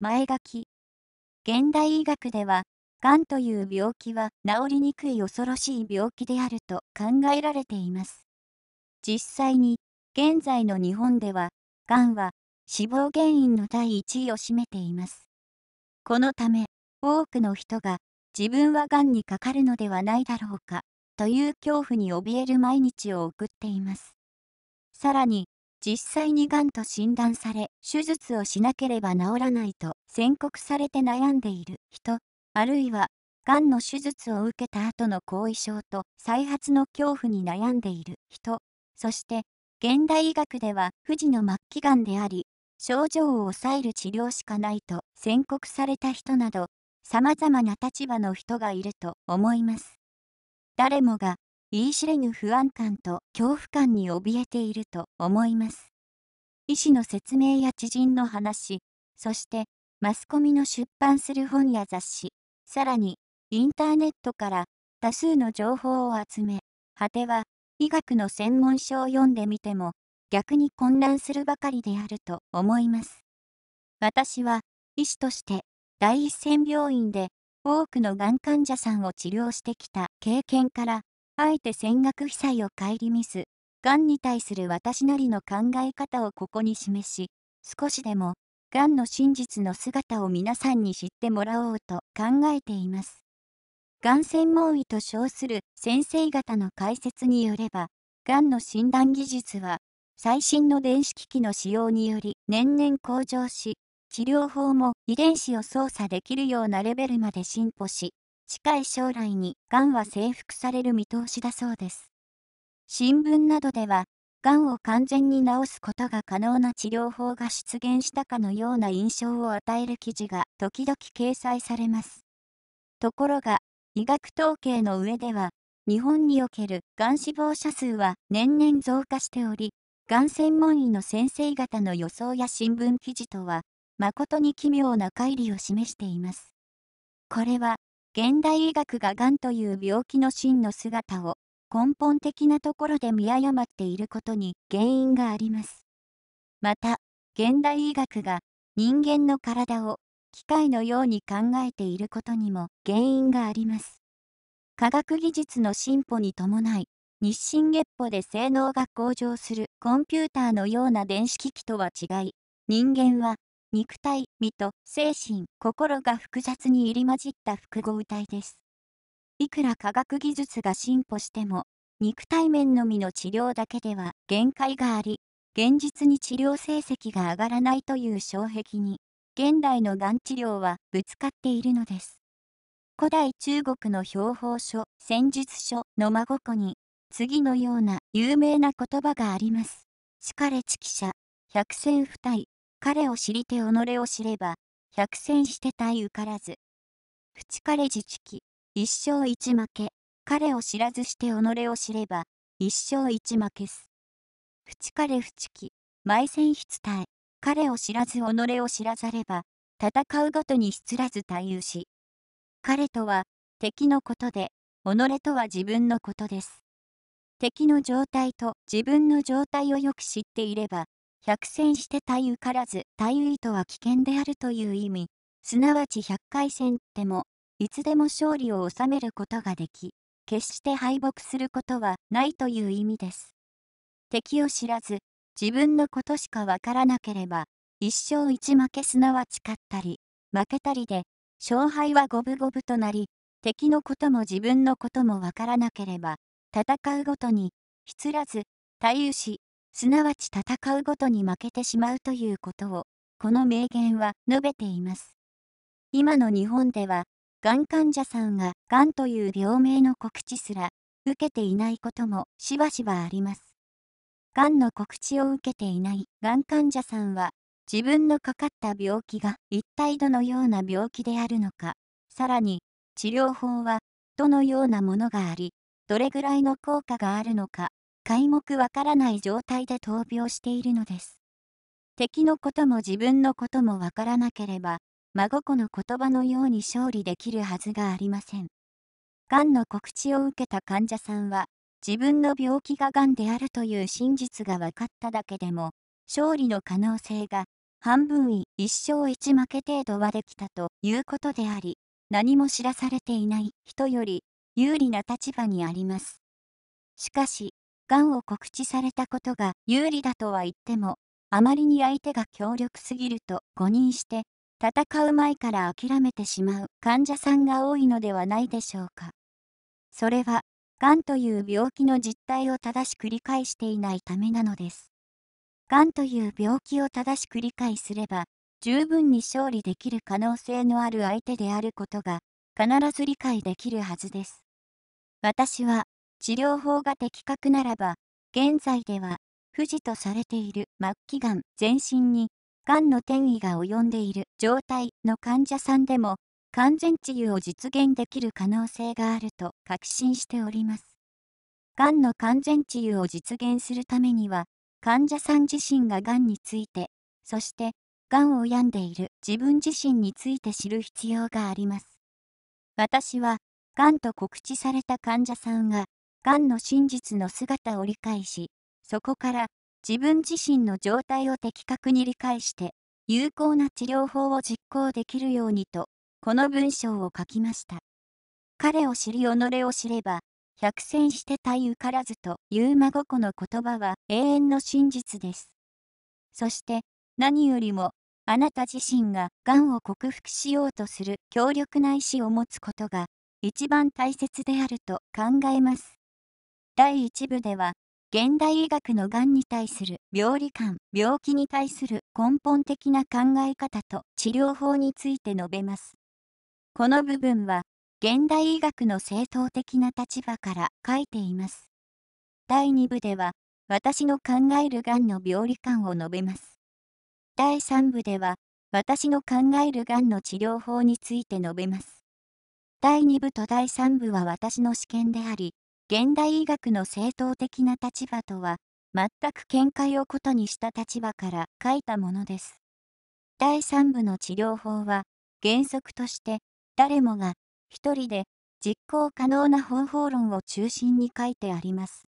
前書き。現代医学では、がんという病気は治りにくい恐ろしい病気であると考えられています。実際に、現在の日本では、がんは死亡原因の第1位を占めています。このため、多くの人が自分はがんにかかるのではないだろうかという恐怖に怯える毎日を送っています。さらに、実際にがんと診断され手術をしなければ治らないと宣告されて悩んでいる人あるいはがんの手術を受けた後の後遺症と再発の恐怖に悩んでいる人そして現代医学では不治の末期がんであり症状を抑える治療しかないと宣告された人など様々な立場の人がいると思います誰もが言い知れぬ不安感と恐怖感に怯えていると思います。医師の説明や知人の話、そしてマスコミの出版する本や雑誌、さらにインターネットから多数の情報を集め、果ては医学の専門書を読んでみても逆に混乱するばかりであると思います。私は医師として第一線病院で多くのがん患者さんを治療してきた経験からあえて戦学被災を顧みず、がんに対する私なりの考え方をここに示し、少しでも、がんの真実の姿を皆さんに知ってもらおうと考えています。がん専門医と称する先生方の解説によれば、がんの診断技術は、最新の電子機器の使用により年々向上し、治療法も遺伝子を操作できるようなレベルまで進歩し、近い将来にがんは征服される見通しだそうです。新聞などでは、がんを完全に治すことが可能な治療法が出現したかのような印象を与える記事が時々掲載されます。ところが、医学統計の上では、日本におけるがん死亡者数は年々増加しており、がん専門医の先生方の予想や新聞記事とは、誠に奇妙な乖離を示しています。これは、現代医学が癌という病気の真の姿を根本的なところで見誤っていることに原因があります。また、現代医学が人間の体を機械のように考えていることにも原因があります。科学技術の進歩に伴い、日進月歩で性能が向上するコンピューターのような電子機器とは違い、人間は肉体、身と精神、心が複雑に入り混じった複合体です。いくら科学技術が進歩しても、肉体面のみの治療だけでは限界があり、現実に治療成績が上がらないという障壁に、現代のがん治療はぶつかっているのです。古代中国の標本書、戦術書の真心に、次のような有名な言葉があります。しかれ知記者、百戦不退、彼を知りて己を知れば、百戦して対受からず。淵彼自知き、一生一負け、彼を知らずして己を知れば、一生一負けす。淵彼淵き、埋戦筆耐え、彼を知らず己を知らざれば、戦うごとに失らず対応し。彼とは、敵のことで、己とは自分のことです。敵の状態と自分の状態をよく知っていれば、百戦して対受からず、対遇とは危険であるという意味、すなわち百回戦っても、いつでも勝利を収めることができ、決して敗北することはないという意味です。敵を知らず、自分のことしかわからなければ、一勝一負けすなわち勝ったり、負けたりで、勝敗は五分五分となり、敵のことも自分のこともわからなければ、戦うごとに、ひつらず、対遇し、すなわち戦うごとに負けてしまうということを、この名言は述べています。今の日本では、がん患者さんががんという病名の告知すら受けていないこともしばしばあります。がんの告知を受けていないがん患者さんは、自分のかかった病気が一体どのような病気であるのか、さらに治療法はどのようなものがあり、どれぐらいの効果があるのか皆目わからない状態で闘病しているのです。敵のことも自分のこともわからなければ、孫子の言葉のように勝利できるはずがありません。がんの告知を受けた患者さんは、自分の病気ががんであるという真実が分かっただけでも、勝利の可能性が半分位一勝一負け程度はできたということであり、何も知らされていない人より有利な立場にあります。しかし、がんを告知されたことが有利だとは言っても、あまりに相手が強力すぎると誤認して、戦う前から諦めてしまう患者さんが多いのではないでしょうか。それは、がんという病気の実態を正しく理解していないためなのです。がんという病気を正しく理解すれば、十分に勝利できる可能性のある相手であることが、必ず理解できるはずです。私は、治療法が的確ならば、現在では、不治とされている末期がん全身に、がんの転移が及んでいる状態の患者さんでも、完全治癒を実現できる可能性があると確信しております。がんの完全治癒を実現するためには、患者さん自身ががんについて、そして、がんを病んでいる自分自身について知る必要があります。私は、がんと告知された患者さんが、がんの真実の姿を理解し、そこから自分自身の状態を的確に理解して、有効な治療法を実行できるようにと、この文章を書きました。彼を知り己を知れば、百戦して体ゆからずという孫子の言葉は永遠の真実です。そして何よりもあなた自身ががんを克服しようとする強力な意志を持つことが一番大切であると考えます。第1部では、現代医学のがんに対する病理観、病気に対する根本的な考え方と治療法について述べます。この部分は、現代医学の正当的な立場から書いています。第2部では、私の考えるがんの病理観を述べます。第3部では、私の考えるがんの治療法について述べます。第2部と第3部は私の試験であり、現代医学の正当的な立場とは全く見解を異にした立場から書いたものです。第3部の治療法は原則として誰もが一人で実行可能な方法論を中心に書いてあります。